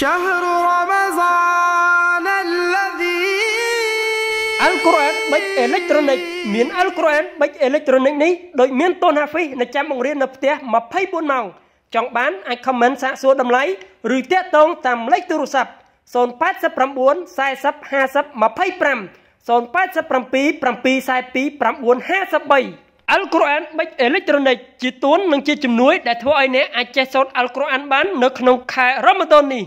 شهر رمضان الذي អល់កុរអែនបិចអេលិចត្រូនិកមានអល់កុរអែនបិចអេលិចត្រូនិកនេះដូចមានតូនហាហ្វីនៅចាំបង្រៀននៅផ្ទះ24ម៉ោងចង់បានអាច comment សាកសួរតម្លៃឬតាក់ទងតាមលេខទូរស័ព្ទ089 40 50 25 087 742 953អល់កុរអានបិចអេលិចត្រូនិកជាទួននិងជាជំនួយ ដែលធ្វើឲ្យអ្នកអាចចេះសូត្រអល់កុរអាន បាន នៅក្នុងខែរ៉ម៉ាដុននេះ